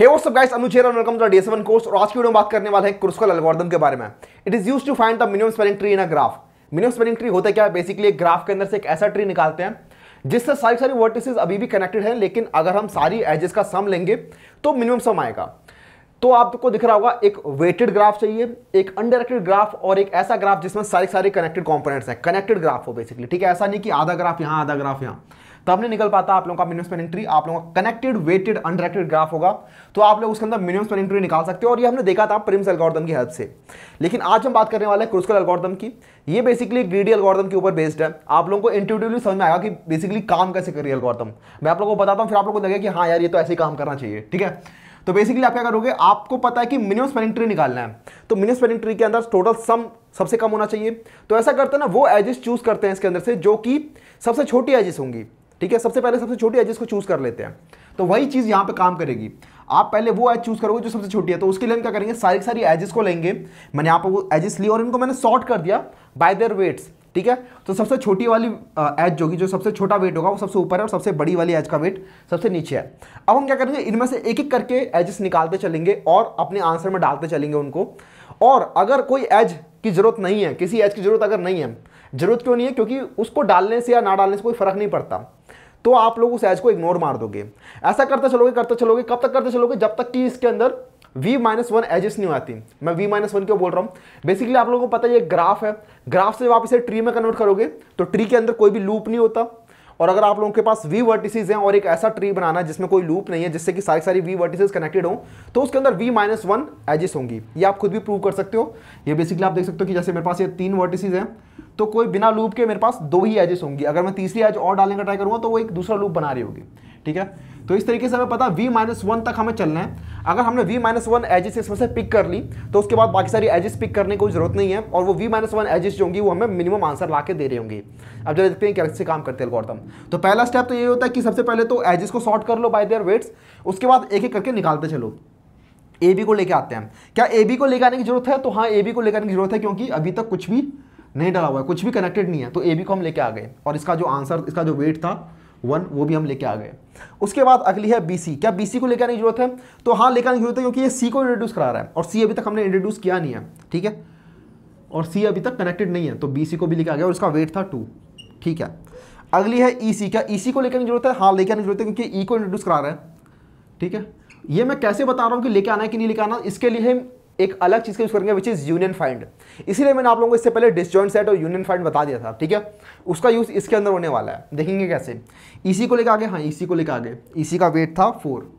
Hey what's up guys Anuj here welcome to the day 7 course और आज की video में बात करने वाले हैं क्रुस्कल एल्गोरिथम के बारे में it is used to find the minimum spanning tree in a graph minimum spanning tree होता क्या है बेसिकली एक ग्राफ के अंदर से एक ऐसा ट्री निकालते हैं जिससे सारी सारी वर्टिसेस अभी भी कनेक्टेड हैं लेकिन अगर हम सारी एजेस का सम लेंगे तो मिनिमम सम आएगा तो आपको दिख रहा होगा एक वेटेड ग्राफ चाहिए एक अनडायरेक्टेड ग्राफ और एक ऐसा ग्राफ जिसमें सारे सारे कनेक्टेड कंपोनेंट्स हैं कनेक्टेड ग्राफ हो बेसिकली ठीक है ऐसा नहीं कि आधा ग्राफ यहाँ आधा ग्राफ यहाँ तब नहीं निकल पाता आप लोगों का मिनिमम स्पेनिंग ट्री आप लोगों का कनेक्टेड वेटेड अनडायरेक्टेड ग्राफ होगा तो आप लोग उसके अंदर मिनिमम स्पेनिंग ट्री निकाल सकते हो और ये हमने देखा था प्रिम्स एल्गोरिदम की हेल्प से लेकिन आज हम बात करने वाले हैं क्रूस्कल एल्गोरिदम की ये बेसिकली ग्रीडी एल्गोरिदम के ऊपर बेस्ड है आप लोगों को इंट्यूटिवली समझ में आएगा कि बेसिकली काम कैसे करिए एल्गोरिदम मैं आप लोगों को बताता हूँ फिर आप लोगों को लगेगा कि हाँ यार ये तो ऐसे ही काम करना चाहिए ठीक है तो बेसिकली आप क्या करोगे आपको पता है कि मिनिमम स्पेनिंग ट्री निकालना है तो मिनिमम स्पेनिंग ट्री के अंदर टोटल सम सबसे कम होना चाहिए तो ऐसा करते हैं ना वो एजिस चूज करते हैं इसके अंदर से जो कि सबसे छोटी एजिस होंगी ठीक है सबसे पहले सबसे छोटी एजेस को चूज कर लेते हैं तो वही चीज़ यहां पे काम करेगी आप पहले वो एज चूज करोगे जो सबसे छोटी है तो उसके लिए हम क्या करेंगे सारी सारी एजेस को लेंगे मैंने यहां पर वो एजेस ली और इनको मैंने सॉर्ट कर दिया बाय देयर वेट्स ठीक है तो सबसे छोटी वाली एज होगी जो सबसे छोटा वेट होगा वो सबसे ऊपर है और सबसे बड़ी वाली एज का वेट सबसे नीचे है अब हम क्या करेंगे इनमें से एक एक करके एजेस निकालते चलेंगे और अपने आंसर में डालते चलेंगे उनको और अगर कोई एज की जरूरत नहीं है किसी एज की जरूरत अगर नहीं है जरूरत क्यों नहीं है क्योंकि उसको डालने से या ना डालने से कोई फर्क नहीं पड़ता तो आप लोग उस एज को इग्नोर मार दोगे ऐसा करते चलोगे करते चलोगे कब तक करते चलोगे जब तक कि इसके अंदर v माइनस वन एजेस नहीं आती मैं v माइनस वन क्यों बोल रहा हूँ बेसिकली आप लोगों को पता है ये ग्राफ है ग्राफ से जब आप इसे ट्री में कन्वर्ट करोगे तो ट्री के अंदर कोई भी लूप नहीं होता और अगर आप लोगों के पास v वर्टिसेज हैं और एक ऐसा ट्री बनाना है जिसमें कोई लूप नहीं है जिससे कि सारी सारी v वर्टिसेज कनेक्टेड हो तो उसके अंदर v माइनस वन एजेस होंगी ये आप खुद भी प्रूव कर सकते हो ये बेसिकली आप देख सकते हो कि जैसे मेरे पास ये तीन वर्टिसेज हैं तो कोई बिना लूप के मेरे पास दो ही एजेस होंगी अगर मैं तीसरी एज और डालने का ट्राई करूंगा तो वो एक दूसरा लूप बना रही होगी ठीक है तो इस तरीके से हमें पता वी माइनस वन तक हमें चलना है अगर हमने वी माइनस वन एजेस इसमें से पिक कर ली तो उसके बाद बाकी सारी एजेस पिक करने की जरूरत नहीं है और वो वी माइनस वन एजेस जो होंगी वो हमें मिनिमम आंसर ला के दे रही होंगी अब जरा देखते हैं कैसे काम करते हैं गौरतम तो पहला स्टेप तो ये होता है कि सबसे पहले तो एजेस को शॉर्ट कर लो बाय देयर वेट्स उसके बाद एक एक करके निकालते चलो ए बी को लेके आते हैं क्या ए बी को लेकर आने की जरूरत है तो हाँ ए बी को लेकर आने की जरूरत है क्योंकि अभी तक कुछ भी नहीं डाला हुआ है कुछ भी कनेक्टेड नहीं है तो ए बी को हम लेके आ गए और इसका जो आंसर इसका जो वेट था वन वो भी हम लेके आ गए उसके बाद अगली है बी सी क्या बी सी को लेकर आने की जरूरत है तो हाँ लेकर आने की जरूरत है क्योंकि ये सी को इंट्रोड्यूस करा रहा है और सी अभी तक हमने इंट्रोड्यूस किया नहीं है ठीक है और सी अभी तक कनेक्टेड नहीं है तो बी सी को भी लेकर आ गया और इसका वेट था टू ठीक है अगली है ई e सी क्या ई e सी को लेकर आने की जरूरत है हाँ लेकर आने की जरूरत है क्योंकि ई e को इंट्रोड्यूस करा रहा है ठीक है ये मैं कैसे बता रहा हूँ कि लेके आना है कि नहीं लेके आना इसके लिए एक अलग चीज़ का यूज़ करेंगे विच इज़ यूनियन फाइंड इसीलिए मैंने आप लोगों को इससे पहले डिसजॉइंट सेट और यूनियन फाइंड बता दिया था ठीक है उसका यूज़ इसके अंदर होने वाला है देखेंगे कैसे इसी को लेकर आगे हाँ इसी को लेकर आगे इसी का वेट था फोर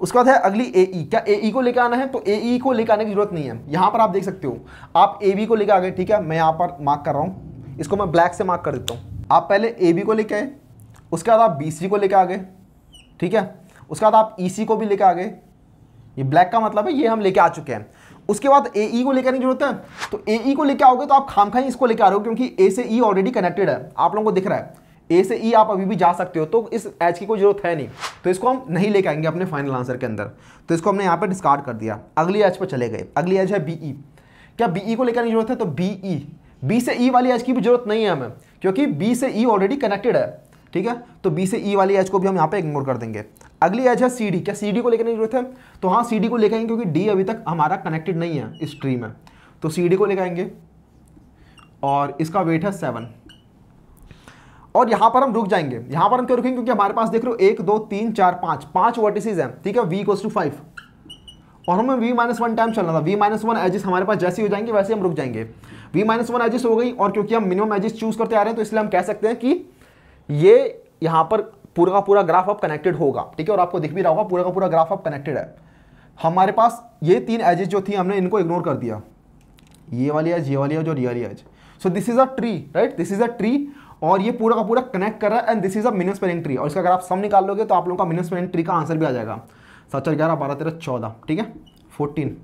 उसके बाद है अगली ए ई e। क्या ए ई e को लेकर आना है तो ए ई e को लेकर आने की जरूरत नहीं है यहाँ पर आप देख सकते हो आप ए बी को लेकर आ गए ठीक है मैं यहाँ पर मार्क कर रहा हूँ इसको मैं ब्लैक से मार्क कर देता हूँ आप पहले ए बी को लेकर आए उसके बाद आप बी सी को लेकर आ गए ठीक है उसके बाद आप ई सी को भी लेकर आ गए ये ब्लैक का मतलब है ये हम लेके आ चुके हैं उसके बाद ए ई e को लेकर आने की जरूरत है तो ए ई e को लेकर आओगे तो आप खाम खाई इसको लेकर आ रहे हो क्योंकि ए से ई ऑलरेडी कनेक्टेड है आप लोगों को दिख रहा है ए से ई e आप अभी भी जा सकते हो तो इस एच की कोई जरूरत है नहीं तो इसको हम नहीं लेके आएंगे अपने फाइनल आंसर के अंदर तो इसको हमने यहाँ पर डिस्कार्ड कर दिया अगली एच पर चले गए अगली एच है बी ई क्या बी ई को लेकर आने की जरूरत है तो बी ई बी से ई वाली एच की भी जरूरत नहीं है हमें क्योंकि बी से ई ऑलरेडी कनेक्टेड है ठीक है तो बी से ई e वाली एज को भी हम यहाँ पे इग्नोर कर देंगे अगली एज है सी डी क्या सी डी को लेकर जरूरत है तो हाँ सी डी को लेकर आएंगे क्योंकि डी अभी तक हमारा कनेक्टेड नहीं है इस ट्री में तो सी डी को लेकर आएंगे और इसका वेट है सेवन और यहाँ पर हम रुक जाएंगे यहाँ पर हम क्यों रुकेंगे क्योंकि हमारे पास देख रहे हो एक दो तीन चार पाँच पाँच वर्टिसेज हैं ठीक है वी इक्वल्स टू फाइव और हमें वी माइनस वन टाइम चलना था वी माइनस वन एजिस हमारे पास जैसी हो जाएंगे वैसे हम रुक जाएंगे वी माइनस वन एजिस हो गई और क्योंकि हम मिनिमम एजिस चूज करते आ रहे हैं तो इसलिए हम कह सकते हैं कि ये यहां पर पूरा का पूरा ग्राफ अब कनेक्टेड होगा ठीक है और आपको दिख भी रहा होगा पूरा का पूरा ग्राफ अब कनेक्टेड है हमारे पास ये तीन एजेज जो थी हमने इनको इग्नोर कर दिया ये वाली एज ये वाली एज और ये वाली edge so this is a tree right this is a tree और ये पूरा का पूरा कनेक्ट कर रहा है and this is a minimum spanning tree और इसका अगर आप सम निकाल लोगे तो आप लोगों का मिनस स्पेलिंग ट्री का आंसर भी आ जाएगा सात ग्यारह बारह तेरह चौदह ठीक है फोर्टीन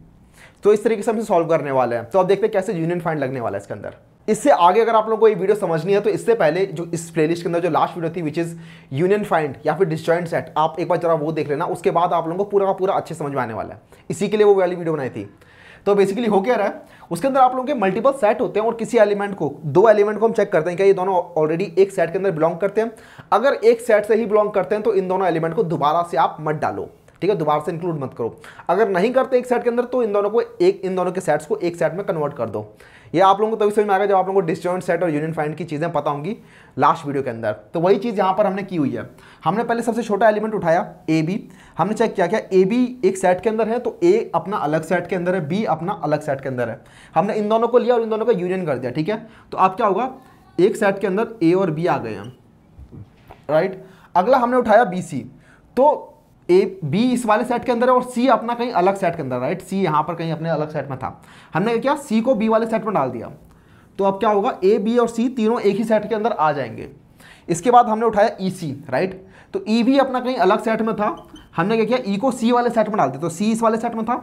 तो इस तरीके से हम सॉल्व करने वाले हैं तो आप देखते हैं कैसे यूनियन फाइंड लगने वाला है इसके अंदर इससे आगे अगर आप लोगों को ये वीडियो समझनी है तो इससे पहले जो इस प्लेलिस्ट के अंदर जो लास्ट वीडियो थी विच इज़ यूनियन फाइंड या फिर डिस्जॉइंट सेट आप एक बार जरा वो देख लेना उसके बाद आप लोगों को पूरा का पूरा अच्छे समझ में आने वाला है इसी के लिए वो वाली वीडियो बनाई थी तो बेसिकली हो क्या रहा है उसके अंदर आप लोगों के मल्टीपल सेट होते हैं और किसी एलिमेंट को दो एलिमेंट को हम चेक करते हैं क्या ये दोनों ऑलरेडी एक सेट के अंदर बिलोंग करते हैं अगर एक सेट से ही बिलोंग करते हैं तो इन दोनों एलिमेंट को दोबारा से आप मत डालो ठीक है दोबारा से इंक्लूड मत करो अगर नहीं करते एक सेट के अंदर तो इन दोनों को एक इन दोनों के सेट्स को एक सेट में कन्वर्ट कर दो ये आप लोगों को तभी समझ में आएगा जब आप लोगों को डिस्जॉइंट सेट और यूनियन फाइंड की चीज़ें पता होंगी लास्ट वीडियो के अंदर तो वही चीज़ यहाँ पर हमने की हुई है हमने पहले सबसे छोटा एलिमेंट उठाया ए बी हमने चेक किया क्या ए बी एक सेट के अंदर है तो ए अपना अलग सेट के अंदर है बी अपना अलग सेट के अंदर है हमने इन दोनों को लिया और इन दोनों का यूनियन कर दिया ठीक है तो अब क्या होगा एक सेट के अंदर ए और बी आ गए हैं राइट अगला हमने उठाया बी सी तो ए बी इस वाले सेट के अंदर है और सी अपना कहीं अलग सेट के अंदर राइट सी यहां पर कहीं अपने अलग सेट में था हमने क्या सी को बी वाले सेट में डाल दिया तो अब क्या होगा ए बी और सी तीनों एक ही सेट के अंदर आ जाएंगे इसके बाद हमने उठाया ई सी राइट तो ई e भी अपना कहीं अलग सेट में था हमने क्या किया ई e को सी वाले सेट में डाल दिया तो सी इस वाले सेट में था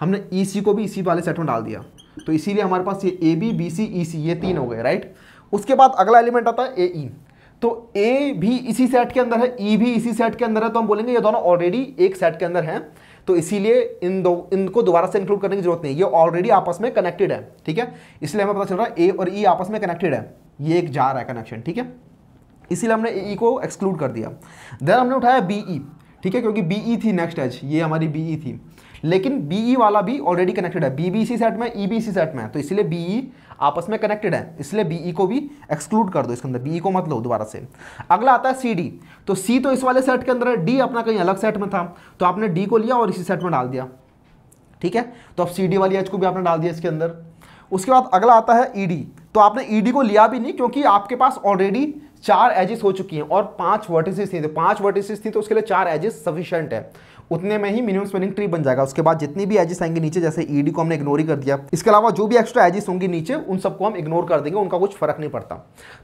हमने ई e सी को भी इसी वाले सेट में डाल दिया तो इसीलिए हमारे पास ये ए बी बी सी ई सी ये तीन हो गए राइट उसके बाद अगला एलिमेंट आता है ए ई तो ए भी इसी सेट के अंदर है ई e भी इसी सेट के अंदर है तो हम बोलेंगे ये दोनों ऑलरेडी एक सेट के अंदर हैं तो इसीलिए इन दो इनको दोबारा से इंक्लूड करने की जरूरत नहीं ये ऑलरेडी आपस में कनेक्टेड है ठीक है इसलिए हमें पता चल रहा है ए और ई e आपस में कनेक्टेड है ये एक जा रहा है कनेक्शन ठीक है इसीलिए हमने ई e को एक्सक्लूड कर दिया देन हमने उठाया बी ई e, ठीक है क्योंकि बी ई e थी नेक्स्ट एज ये हमारी बी ई e थी लेकिन बी ई वाला भी ऑलरेडी कनेक्टेड है बी बी इसी सेट में ई बी इसी सेट में तो इसलिए बी ई आपस में कनेक्टेड है इसलिए बी e को भी एक्सक्लूड कर दो इसके अंदर बी e को मत लो दोबारा से अगला आता है सी डी तो सी तो इस वाले सेट के अंदर है डी अपना कहीं अलग सेट में था तो आपने डी को लिया और इसी सेट में डाल दिया ठीक है तो अब सी डी वाली एच को भी आपने डाल दिया इसके अंदर उसके बाद अगला आता है ई e डी तो आपने ईडी को लिया भी नहीं क्योंकि आपके पास ऑलरेडी चार एजेस हो चुकी हैं और पांच वर्टिसेस थी तो पांच वर्टिसेस थी तो उसके लिए चार एजेस सफिशिएंट है उतने में ही मिनिमम स्पेलिंग ट्री बन जाएगा उसके बाद जितनी भी एजिस आएंगे नीचे जैसे ईडी e को हमने इग्नोर ही कर दिया इसके अलावा जो भी एक्स्ट्रा एजिस होंगी नीचे उन सबको हम इग्नोर कर देंगे उनका कुछ फर्क नहीं पड़ता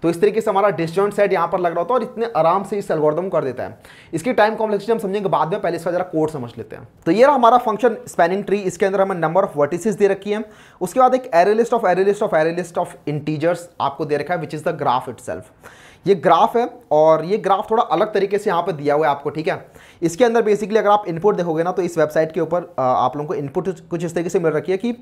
तो इस तरीके से हमारा डिस्जॉइंट सेट यहाँ पर लग रहा होता है और इतने आराम से इस एल्गोरिदम कर देता है इसकी टाइम कॉम्प्लेक्सिटी हम समझेंगे बाद में पहले इसका जरा कोड समझ लेते हैं तो ये रहा हमारा फंक्शन स्पेनिंग ट्री इसके अंदर हमें नंबर ऑफ वर्टिसेस दे रखी है उसके बाद एक arraylist of array of array of integers आपको दे रखा है which is the graph it ये ग्राफ है और ये ग्राफ थोड़ा अलग तरीके से यहाँ पर दिया हुआ है आपको ठीक है इसके अंदर बेसिकली अगर आप इनपुट देखोगे ना तो इस वेबसाइट के ऊपर आप लोगों को इनपुट कुछ इस तरीके से मिल रखी है कि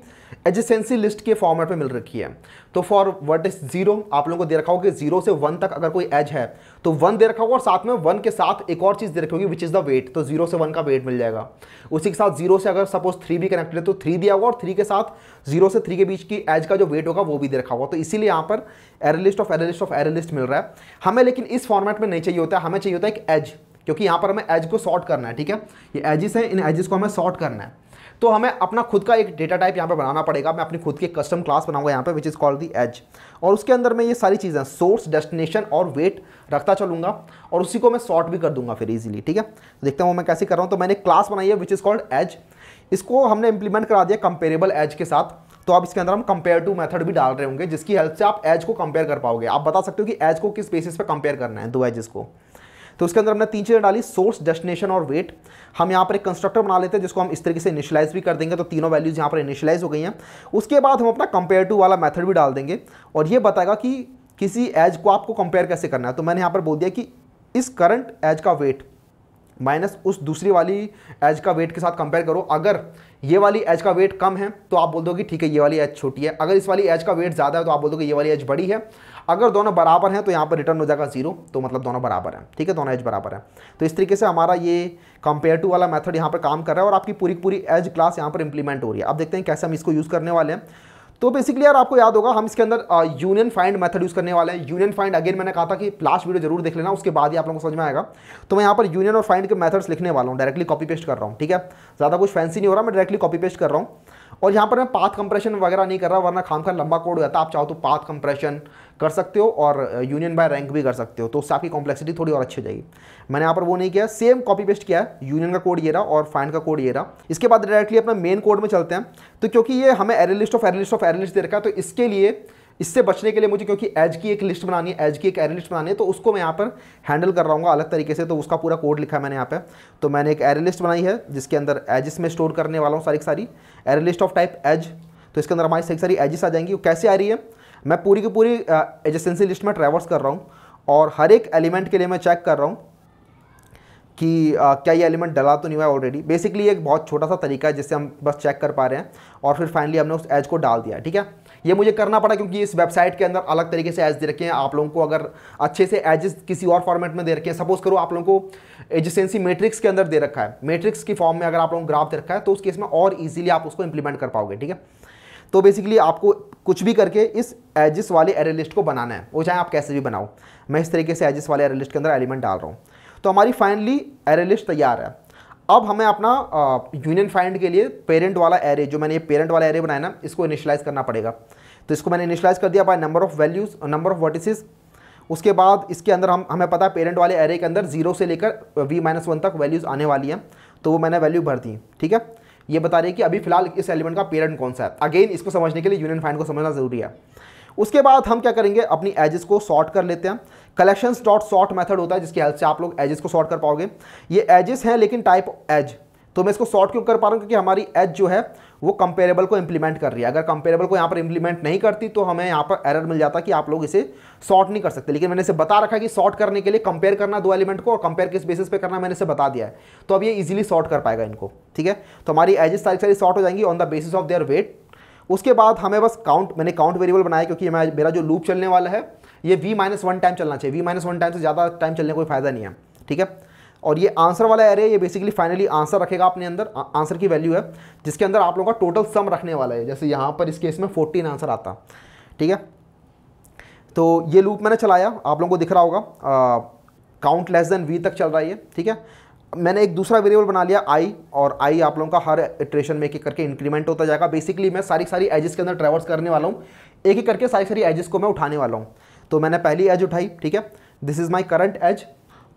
एजिसेंसी लिस्ट के फॉर्मेट पर मिल रखी है तो फॉर वर्ट इज जीरो आप लोगों को दे रखा होगा कि जीरो से वन तक अगर कोई एज है तो वन दे रखा होगा और साथ में वन के साथ एक और चीज़ दे रखी होगी विच इज़ द वेट तो जीरो से वन का वेट मिल जाएगा उसी के साथ जीरो से अगर सपोज थ्री भी कनेक्टेड है तो थ्री दिया होगा और थ्री के साथ जीरो से थ्री के बीच की एज का जो वेट होगा वो भी दे रखा होगा तो इसीलिए यहाँ पर एरलिस्ट ऑफ एरलिस्ट ऑफ एरलिस्ट मिल रहा है हमें लेकिन इस फॉर्मेट में नहीं चाहिए होता है हमें चाहिए होता है एक एज क्योंकि यहाँ पर हमें एज को सॉर्ट करना है ठीक है ये एजिस हैं इन एजिस को हमें सॉर्ट करना है तो हमें अपना खुद का एक डेटा टाइप यहाँ पर बनाना पड़ेगा मैं अपनी खुद की एक कस्टम क्लास बनाऊंगा यहाँ पर which is called the edge और उसके अंदर मैं ये सारी चीज़ें सोर्स डेस्टिनेशन और वेट रखता चलूंगा और उसी को मैं सॉर्ट भी कर दूंगा फिर ईजिली ठीक है तो देखते हैं मैं कैसे कर रहा हूँ तो मैंने क्लास बनाई है विच इज़ कॉल्ड एज इसको हमने इंप्लीमेंट करा दिया कंपेरेबल एज के साथ तो आप इसके अंदर हम कंपेयर टू मेथड भी डाल रहे होंगे जिसकी हेल्प से आप एज को कंपेयर कर पाओगे आप बता सकते हो कि एज को किस बेसिस पे कंपेयर करना है दो एजेस को तो उसके अंदर हमने तीन चीज़ें डाली सोर्स डेस्टिनेशन और वेट हम यहाँ पर एक कंस्ट्रक्टर बना लेते हैं जिसको हम इस तरीके से इनिशियलाइज भी कर देंगे तो तीनों वैल्यूज़ यहाँ पर इनिशियलाइज हो गई हैं उसके बाद हम अपना कंपेयर टू वाला मैथड भी डाल देंगे और ये बताएगा कि किसी एज को आपको कंपेयर कैसे करना है तो मैंने यहाँ पर बोल दिया कि इस करंट एज का वेट माइनस उस दूसरी वाली एज का वेट के साथ कंपेयर करो अगर ये वाली एज का वेट कम है तो आप बोल दोगे ठीक है ये वाली एज छोटी है अगर इस वाली एज का वेट ज़्यादा है तो आप बोल दोगे ये वाली एज बड़ी है अगर दोनों बराबर हैं तो यहाँ पर रिटर्न हो जाएगा जीरो तो मतलब दोनों बराबर हैं ठीक है दोनों एज बराबर हैं तो इस तरीके से हमारा ये कंपेयर टू वाला मेथड यहाँ पर काम कर रहा है और आपकी पूरी पूरी एज क्लास यहाँ पर इंप्लीमेंट हो रही है अब देखते हैं कैसे हम इसको यूज़ करने वाले हैं तो बेसिकली यार आपको याद होगा हम इसके अंदर यूनियन फाइंड मेथड यूज़ करने वाले हैं यूनियन फाइंड अगेन मैंने कहा था कि लास्ट वीडियो जरूर देख लेना उसके बाद ही आप लोगों को समझ में आएगा तो मैं यहाँ पर यूनियन और फाइंड के मेथड्स लिखने वाला हूँ डायरेक्टली कॉपी पेस्ट कर रहा हूँ ठीक है ज़्यादा कुछ फैंसी नहीं हो रहा मैं डायरेक्टली कॉपी पेस्ट कर रहा हूँ और यहाँ पर मैं पाथ कंप्रेशन वगैरह नहीं कर रहा वरना खाम खा लंबा कोड हो जाता आप चाहो तो पाथ कंप्रेशन कर सकते हो और यूनियन बाय रैंक भी कर सकते हो तो उससे आपकी कॉम्प्लेक्सिटी थोड़ी और अच्छी हो जाएगी मैंने यहाँ पर वो नहीं किया सेम कॉपी पेस्ट किया है यूनियन का कोड ये रहा और फाइंड का कोड ये रहा इसके बाद डायरेक्टली अपना मेन कोड में चलते हैं तो क्योंकि ये हमें array list of array list of array list दे रखा है तो इसके लिए इससे बचने के लिए मुझे क्योंकि एज की एक लिस्ट बनानी है एज की एक एरे लिस्ट बनानी है तो उसको मैं यहाँ पर हैंडल कर रहा हूँ अलग तरीके से तो उसका पूरा कोड लिखा है मैंने यहाँ पे तो मैंने एक एरे लिस्ट बनाई है जिसके अंदर एजिस में स्टोर करने वाला हूँ सारी सारी array list of type edge तो इसके अंदर हमारी सारी सारी एजिस आ जाएंगी वो कैसे आ रही है मैं पूरी की पूरी एजेंसी लिस्ट में ट्रैवर्स कर रहा हूँ और हर एक एलिमेंट के लिए मैं चेक कर रहा हूँ कि आ, क्या ये एलिमेंट डला तो नहीं हुआ ऑलरेडी बेसिकली एक बहुत छोटा सा तरीका है जिससे हम बस चेक कर पा रहे हैं और फिर फाइनली हमने उस एज को डाल दिया ठीक है ये मुझे करना पड़ा क्योंकि इस वेबसाइट के अंदर अलग तरीके से एज दे रखे हैं आप लोगों को अगर अच्छे से एजेस किसी और फॉर्मेट में दे रखे हैं सपोज करो आप लोगों को एजेंसी मेट्रिक्स के अंदर दे रखा है मेट्रिक्स की फॉर्म में अगर आप लोगों को ग्राफ दे रखा है तो उस केस में और ईजिली आप उसको इंप्लीमेंट कर पाओगे ठीक है तो बेसिकली आपको कुछ भी करके इस एजिस वाले एरे लिस्ट को बनाना है वो चाहे आप कैसे भी बनाओ मैं इस तरीके से एजिस वाले एरे लिस्ट के अंदर एलिमेंट डाल रहा हूँ तो हमारी फाइनली एरे लिस्ट तैयार है अब हमें अपना यूनियन फाइंड के लिए पेरेंट वाला एरे जो मैंने ये पेरेंट वाला एरे बनाया ना इसको इनिशलाइज करना पड़ेगा तो इसको मैंने इनिशलाइज कर दिया by number of values number of vertices उसके बाद इसके अंदर हम हमें पता है पेरेंट वाले एरे के अंदर जीरो से लेकर वी माइनस वन तक वैल्यूज़ आने वाली हैं तो वो मैंने वैल्यू भर दी ठीक है ये बता रही है कि अभी फिलहाल इस एलिमेंट का पेरेंट कौन सा है अगेन इसको समझने के लिए यूनियन फाइंड को समझना ज़रूरी है उसके बाद हम क्या करेंगे अपनी एजेस को सॉर्ट कर लेते हैं कलेक्शंस डॉट सॉर्ट मेथड होता है जिसकी हेल्प से आप लोग एजेस को सॉर्ट कर पाओगे ये एजेस हैं लेकिन टाइप एज तो मैं इसको शॉर्ट क्यों कर पा रहा हूँ क्योंकि हमारी एच जो है वो कंपेरेबल को इंप्लीमेंट कर रही है अगर कंपेरेबल को यहाँ पर इंप्लीमेंट नहीं करती तो हमें यहाँ पर एरर मिल जाता कि आप लोग इसे शॉर्ट नहीं कर सकते लेकिन मैंने इसे बता रखा कि शॉर्ट करने के लिए कंपेयर करना दो एलिमेंट को और कंपेयर किस बेसिस पे करना मैंने इसे बता दिया है तो अब ये इजिली शॉर्ट कर पाएगा इनको ठीक है तो हमारी एजेस सारी सारी शॉर्ट हो जाएंगी on the basis of their weight उसके बाद हमें बस काउंट मैंने काउंट वेरिएबल बनाया क्योंकि मेरा जो लूप चलने वाला है ये वी माइनस वन टाइम चलना चाहिए वी माइनस वन टाइम से ज़्यादा टाइम चलने का कोई फायदा नहीं है ठीक है और ये आंसर वाला एरे ये बेसिकली फाइनली आंसर रखेगा अपने अंदर आंसर की वैल्यू है जिसके अंदर आप लोगों का टोटल सम रखने वाला है जैसे यहाँ पर इस केस में फोर्टीन आंसर आता ठीक है तो ये लूप मैंने चलाया आप लोगों को दिख रहा होगा काउंट लेस देन वी तक चल रहा है ये ठीक है मैंने एक दूसरा वेरिएबल बना लिया आई और आई आप लोगों का हर इटरेशन में एक एक करके इंक्रीमेंट होता जाएगा बेसिकली मैं सारी सारी एजेस के अंदर ट्रेवल्स करने वाला हूँ एक एक करके सारी सारी एजेस को मैं उठाने वाला हूँ तो मैंने पहली एज उठाई ठीक है this is my current edge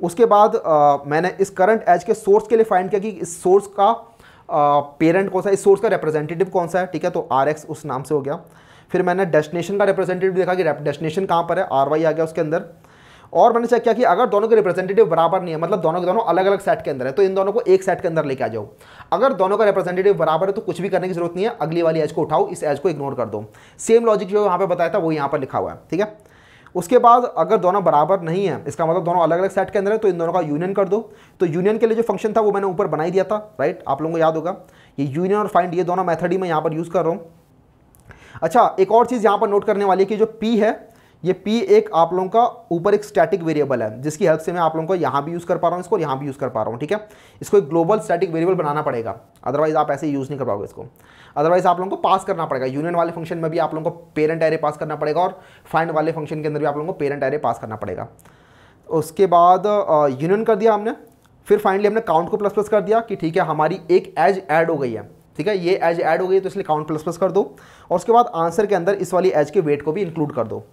उसके बाद आ, मैंने इस करंट एज के सोर्स के लिए फाइंड किया कि इस सोर्स का पेरेंट कौन सा इस सोर्स का रिप्रेजेंटेटिव कौन सा है ठीक है तो आर एक्स उस नाम से हो गया फिर मैंने डेस्टिनेशन का रिप्रेजेंटेटिव देखा कि डेस्टिनेशन कहाँ पर है आर वाई आ गया उसके अंदर और मैंने चेक किया कि अगर दोनों के रिप्रेजेंटेटिव बराबर नहीं है मतलब दोनों के दोनों अलग अलग सेट के अंदर है तो इन दोनों को एक सेट के अंदर लेके आ जाओ अगर दोनों का रिप्रेजेंटेटिव बराबर है तो कुछ भी करने की जरूरत नहीं है अगली वाली एज को उठाओ इस एज को इग्नोर कर दो सेम लॉजिक जो यहाँ पे बताया था वो यहाँ पर लिखा हुआ है ठीक है उसके बाद अगर दोनों बराबर नहीं है इसका मतलब दोनों अलग अलग सेट के अंदर है तो इन दोनों का यूनियन कर दो तो यूनियन के लिए जो फंक्शन था वो मैंने ऊपर बनाई दिया था राइट आप लोगों को याद होगा ये यूनियन और फाइंड ये दोनों मैथड ही मैं यहाँ पर यूज़ कर रहा हूँ अच्छा एक और चीज़ यहाँ पर नोट करने वाली है कि जो पी है ये P एक आप लोगों का ऊपर एक स्टैटिक वेरिएबल है जिसकी हेल्प से मैं आप लोगों को यहाँ भी यूज़ कर पा रहा हूँ इसको यहाँ भी यूज़ कर पा रहा हूँ ठीक है इसको एक ग्लोबल स्टैटिक वेरिएबल बनाना पड़ेगा अदरवाइज आप ऐसे यूज़ नहीं कर पाओगे इसको अदरवाइज आप लोगों को पास करना पड़ेगा यूनियन वाले फंक्शन में भी आप लोगों को पेरेंट एरे पास करना पड़ेगा और फाइंड वाले फंक्शन के अंदर भी आप लोगों को पेरेंट एरे पास करना पड़ेगा उसके बाद यूनियन कर दिया हमने फिर फाइनली हमने काउंट को प्लस प्लस कर दिया कि ठीक है हमारी एक एज ऐड हो गई है ठीक है ये एज ऐड हो गई है तो इसलिए काउंट प्लस प्लस कर दो और उसके बाद आंसर के अंदर इस वाली एज के वेट को भी इंक्लूड कर दो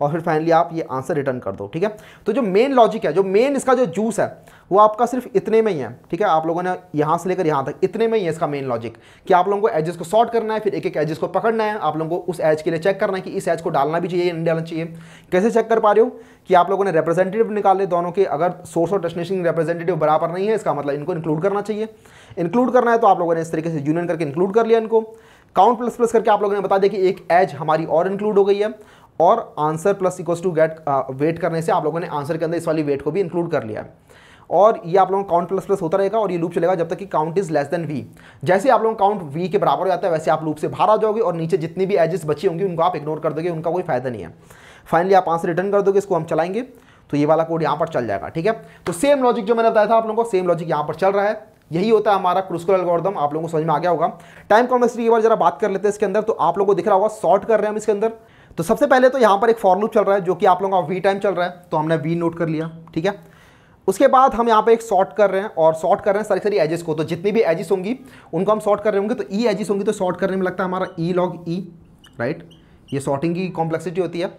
और फिर फाइनली आप ये आंसर रिटर्न कर दो ठीक है तो जो मेन लॉजिक है जो मेन इसका जो जूस है वो आपका सिर्फ इतने में ही है ठीक है आप लोगों ने यहाँ से लेकर यहाँ तक इतने में ही है इसका मेन लॉजिक कि आप लोगों को एजेस को सॉर्ट करना है फिर एक एक एजेस को पकड़ना है आप लोगों को उस एज के लिए चेक करना है कि इस एज को डालना भी चाहिए या नहीं डालना चाहिए कैसे चेक कर पा रहे हो कि आप लोगों ने रिप्रेजेंटेटिव निकाले दोनों के अगर सोर्स और डेस्टिनेशन रिप्रेजेंटेटिव बराबर नहीं है इसका मतलब इनको इंक्लूड करना चाहिए इंक्लूड करना है तो आप लोगों ने इस तरीके से यूनियन करके इंक्लूड कर लिया इनको काउंट प्लस प्लस करके आप लोगों ने बता दिया कि एक एज हमारी और इंक्लूड हो गई है और answer plus equal to get weight करने से आप लोगों ने आंसर के अंदर इस वाली वेट को भी इंक्लूड कर लिया है और ये आप लोगों काउंट प्लस प्लस होता रहेगा और ये लूप चलेगा जब तक कि count is less than V जैसे आप लोगों काउंट वी के बराबर हो जाता है वैसे आप लूप से बाहर आ जाओगे और नीचे जितनी भी एजेस बची होंगी उनको आप इग्नोर कर दोगे उनका कोई फायदा नहीं है फाइनली आप आंसर रिटर्न कर दोगे इसको हम चलाएंगे तो ये वाला कोड यहाँ पर चल जाएगा ठीक है तो सेम लॉजिक जो मैंने बताया था आप लोगों को सेम लॉजिक यहाँ पर चल रहा है यही होता है हमारा क्रूसकल एल्गोरिदम आप लोगों को समझ में आ गया होगा टाइम कॉम्प्लेक्सिटी की बार जरा बात कर लेते हैं इसके अंदर तो आप लोगों को दिख रहा होगा शॉर्ट कर रहे हैं हम इसके अंदर तो सबसे पहले तो यहाँ पर एक फॉर चल रहा है जो कि आप लोगों का वी टाइम चल रहा है तो हमने वी नोट कर लिया ठीक है उसके बाद हम यहाँ पे एक शॉर्ट कर रहे हैं और शॉर्ट कर रहे हैं सारी सारी एजेस को तो जितनी भी एजेस होंगी उनको हम शॉर्ट कर रहे होंगे तो ई e एजेस होंगी तो शॉर्ट करने में लगता है हमारा ई लॉग ई राइट ये शॉर्टिंग की कॉम्प्लेक्सिटी होती है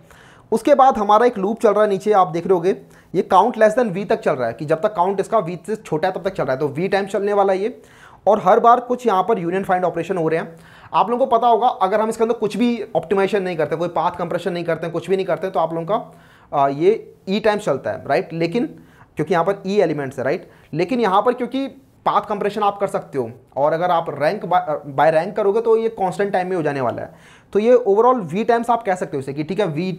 उसके बाद हमारा एक लूप चल रहा है नीचे आप देख रहे होगे ये काउंट लेस देन वी तक चल रहा है कि जब तक काउंट इसका वी से छोटा है तब तक चल रहा है तो वी टाइम चलने वाला है ये और हर बार कुछ यहाँ पर यूनियन फाइंड ऑपरेशन हो रहे हैं आप लोगों को पता होगा अगर हम इसके अंदर कुछ भी ऑप्टिमाइजेशन नहीं करते कोई पाथ कंप्रेशन नहीं करते कुछ भी नहीं करते तो आप लोगों का ये ई e टाइम चलता है राइट लेकिन क्योंकि यहाँ पर ई e एलिमेंट्स है राइट लेकिन यहाँ पर क्योंकि पाथ कंप्रेशन आप कर सकते हो और अगर आप रैंक बाय रैंक करोगे तो ये कॉन्स्टेंट टाइम में हो जाने वाला है तो ये ओवरऑल वी टाइम्स आप कह सकते हो इसे कि ठीक है वी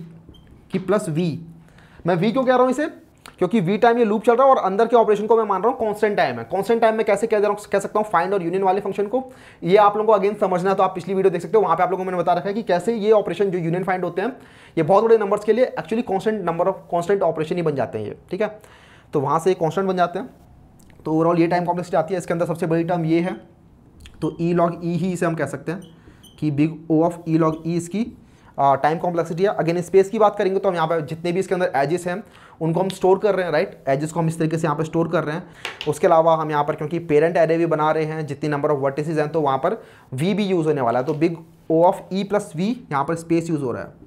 की प्लस वी मैं वी क्यों कह रहा हूँ इसे क्योंकि वी टाइम ये लूप चल रहा है और अंदर के ऑपरेशन को मैं मान रहा हूँ कॉन्स्टेंट टाइम है कॉन्स्टेंट टाइम में कैसे कह दे रहा हूँ कह सकता हूँ फाइंड और यूनियन वाले फंक्शन को ये आप लोगों को अगेन समझना है तो आप पिछली वीडियो देख सकते हो वहाँ पे आप लोगों को मैंने बता रखा है कि कैसे ये ऑपरेशन जो यूनियन फाइंड होते हैं ये बहुत बड़े नंबर्स के लिए actually constant number of constant operation ही बन जाते हैं ये ठीक है तो वहाँ से ये कॉन्स्टेंट बन जाते हैं तो ओवरऑल ये टाइम कॉम्प्लेक्सिटी आती है इसके अंदर सबसे बड़ी टर्म ये है तो ई लॉग ई ही इसे हम कह सकते हैं कि big O of E log E इसकी टाइम कॉम्प्लेक्सिटी है अगेन स्पेस की बात करेंगे तो हम यहाँ पर जितने भी इसके अंदर एजेस हैं उनको हम स्टोर कर रहे हैं राइट एजेस को हम इस तरीके से यहाँ पर स्टोर कर रहे हैं उसके अलावा हम यहाँ पर क्योंकि पेरेंट एरे भी बना रहे हैं जितनी नंबर ऑफ वर्टिसज हैं तो वहाँ पर वी भी यूज़ होने वाला है तो big O of E plus V यहाँ पर स्पेस यूज़ हो रहा है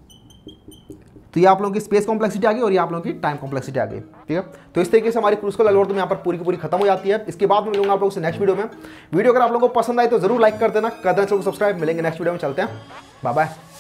तो ये आप लोगों की स्पेस कॉम्प्लेक्सिटी आ गई और ये आप लोगों की टाइम कॉम्प्लेक्सिटी आ गई ठीक है तो इस तरीके से हमारी क्रूस्कल तो यहाँ पर पूरी की पूरी खत्म हो जाती है इसके बाद में मिलूंगा आप लोगों से नेक्स्ट वीडियो में वीडियो अगर आप लोगों को पसंद आए तो जरूर लाइक कर देना कर देना सब्सक्राइब मिलेंगे नेक्स्ट वीडियो में चलते हैं बाय बाय